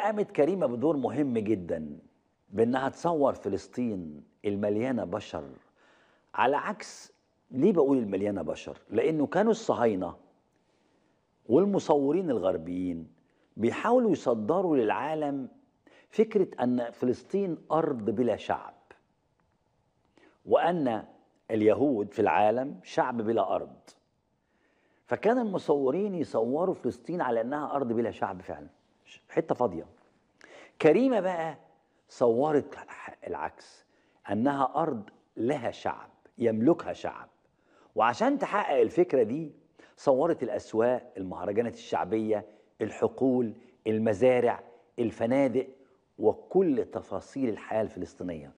قامت كريمه بدور مهم جدا بانها تصور فلسطين المليانه بشر على عكس ليه بقول المليانه بشر؟ لانه كانوا الصهاينه والمصورين الغربيين بيحاولوا يصدروا للعالم فكره ان فلسطين ارض بلا شعب وان اليهود في العالم شعب بلا ارض فكان المصورين يصوروا فلسطين على انها ارض بلا شعب فعلا حته فاضيه كريمه بقى صورت العكس انها ارض لها شعب يملكها شعب وعشان تحقق الفكره دي صورت الاسواق المهرجانات الشعبيه الحقول المزارع الفنادق وكل تفاصيل الحياه الفلسطينيه